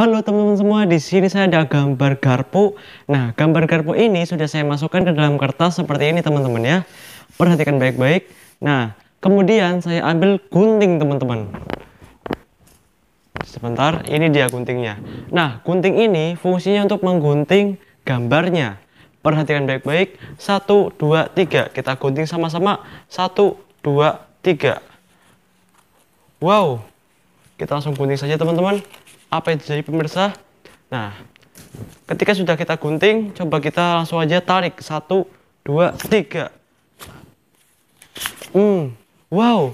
Halo teman-teman semua, di sini saya ada gambar garpu. Nah, gambar garpu ini sudah saya masukkan ke dalam kertas seperti ini teman-teman ya. Perhatikan baik-baik. Nah, kemudian saya ambil gunting teman-teman. Sebentar, ini dia guntingnya. Nah, gunting ini fungsinya untuk menggunting gambarnya. Perhatikan baik-baik. Satu, dua, tiga. Kita gunting sama-sama. Satu, dua, tiga. Wow, kita langsung gunting saja teman-teman apa yang terjadi pemirsa? Nah, ketika sudah kita gunting, coba kita langsung aja tarik. Satu, dua, tiga. Hmm, wow.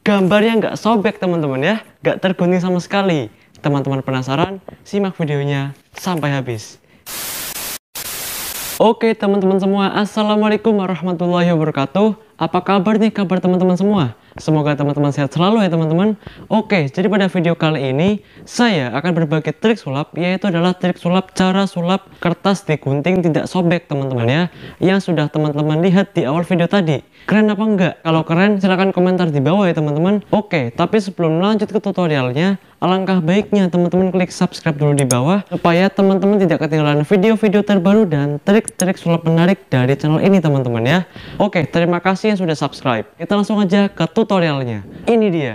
Gambarnya nggak sobek teman-teman ya. Nggak tergunting sama sekali. Teman-teman penasaran? Simak videonya sampai habis. Oke teman-teman semua, Assalamualaikum warahmatullahi wabarakatuh. Apa kabar nih kabar teman-teman semua? Semoga teman-teman sehat selalu ya teman-teman. Oke, jadi pada video kali ini saya akan berbagi trik sulap yaitu adalah trik sulap cara sulap kertas digunting tidak sobek teman-teman ya yang sudah teman-teman lihat di awal video tadi. Keren apa enggak? Kalau keren silahkan komentar di bawah ya teman-teman. Oke, tapi sebelum lanjut ke tutorialnya Alangkah baiknya teman-teman klik subscribe dulu di bawah supaya teman-teman tidak ketinggalan video-video terbaru dan trik-trik sulap menarik dari channel ini teman-teman ya. Oke, terima kasih yang sudah subscribe. Kita langsung aja ke tutorial tutorialnya. Ini dia.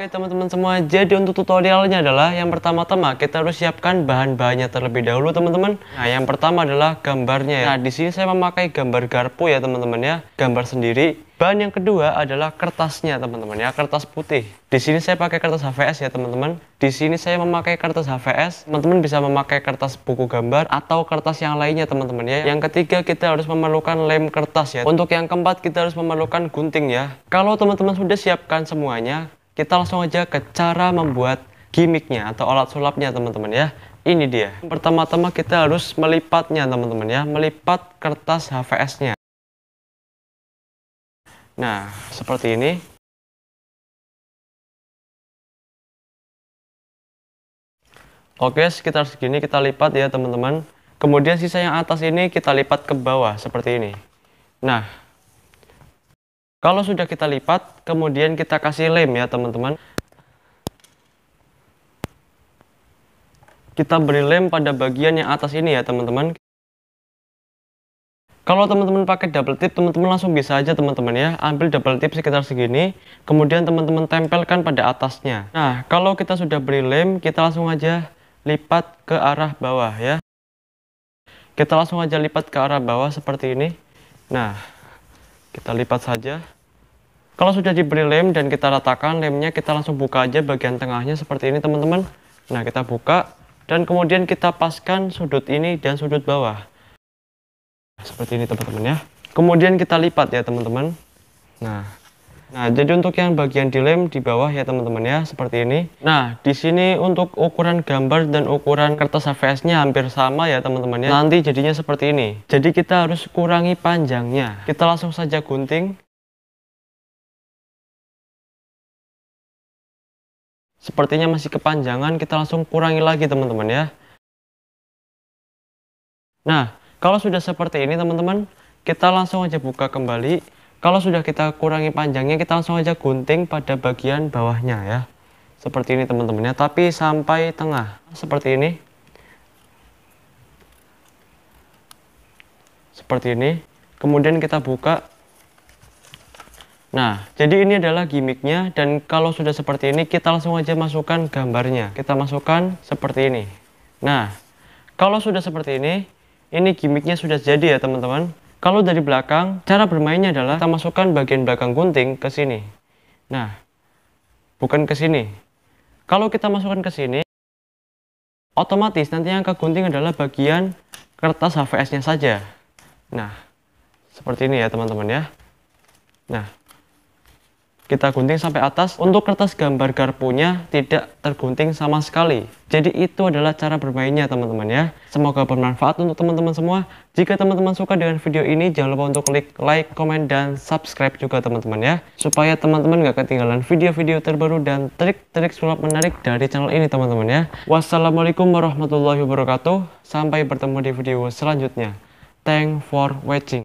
Oke teman-teman semua, jadi untuk tutorialnya adalah yang pertama-tama kita harus siapkan bahan-bahannya terlebih dahulu teman-teman. Nah yang pertama adalah gambarnya ya. Nah di sini saya memakai gambar garpu ya teman-teman ya, gambar sendiri. Bahan yang kedua adalah kertasnya teman-teman ya, kertas putih. Di sini saya pakai kertas HVS ya teman-teman. Di sini saya memakai kertas HVS, teman-teman bisa memakai kertas buku gambar atau kertas yang lainnya teman-teman ya. Yang ketiga kita harus memerlukan lem kertas ya. Untuk yang keempat kita harus memerlukan gunting ya. Kalau teman-teman sudah siapkan semuanya, kita langsung aja ke cara membuat gimmicknya atau alat sulapnya teman-teman ya ini dia pertama-tama kita harus melipatnya teman-teman ya melipat kertas HVS nya nah seperti ini oke sekitar segini kita lipat ya teman-teman kemudian sisa yang atas ini kita lipat ke bawah seperti ini nah kalau sudah kita lipat, kemudian kita kasih lem ya teman-teman. Kita beri lem pada bagian yang atas ini ya teman-teman. Kalau teman-teman pakai double tip, teman-teman langsung bisa aja teman-teman ya. Ambil double tip sekitar segini, kemudian teman-teman tempelkan pada atasnya. Nah, kalau kita sudah beri lem, kita langsung aja lipat ke arah bawah ya. Kita langsung aja lipat ke arah bawah seperti ini. Nah, kita lipat saja. Kalau sudah diberi lem dan kita ratakan lemnya, kita langsung buka aja bagian tengahnya seperti ini teman-teman. Nah kita buka dan kemudian kita paskan sudut ini dan sudut bawah. Seperti ini teman-teman ya. Kemudian kita lipat ya teman-teman. Nah Nah, jadi untuk yang bagian dilem di bawah ya teman-teman ya, seperti ini. Nah, di sini untuk ukuran gambar dan ukuran kertas avs nya hampir sama ya teman-teman ya. Nanti jadinya seperti ini. Jadi kita harus kurangi panjangnya. Kita langsung saja gunting. Sepertinya masih kepanjangan, kita langsung kurangi lagi teman-teman ya. Nah, kalau sudah seperti ini teman-teman, kita langsung aja buka kembali. Kalau sudah kita kurangi panjangnya, kita langsung aja gunting pada bagian bawahnya ya. Seperti ini teman-teman ya, tapi sampai tengah. Seperti ini. Seperti ini. Kemudian kita buka. Nah, jadi ini adalah gimmicknya dan kalau sudah seperti ini, kita langsung aja masukkan gambarnya. Kita masukkan seperti ini. Nah, kalau sudah seperti ini, ini gimmicknya sudah jadi ya teman-teman. Kalau dari belakang, cara bermainnya adalah kita masukkan bagian belakang gunting ke sini. Nah, bukan ke sini. Kalau kita masukkan ke sini, otomatis nanti yang ke gunting adalah bagian kertas HVS-nya saja. Nah, seperti ini ya teman-teman ya. Nah, kita gunting sampai atas untuk kertas gambar garpunya tidak tergunting sama sekali. Jadi itu adalah cara bermainnya teman-teman ya. Semoga bermanfaat untuk teman-teman semua. Jika teman-teman suka dengan video ini jangan lupa untuk klik like, komen, dan subscribe juga teman-teman ya. Supaya teman-teman gak ketinggalan video-video terbaru dan trik-trik sulap menarik dari channel ini teman-teman ya. Wassalamualaikum warahmatullahi wabarakatuh. Sampai bertemu di video selanjutnya. Thanks for watching.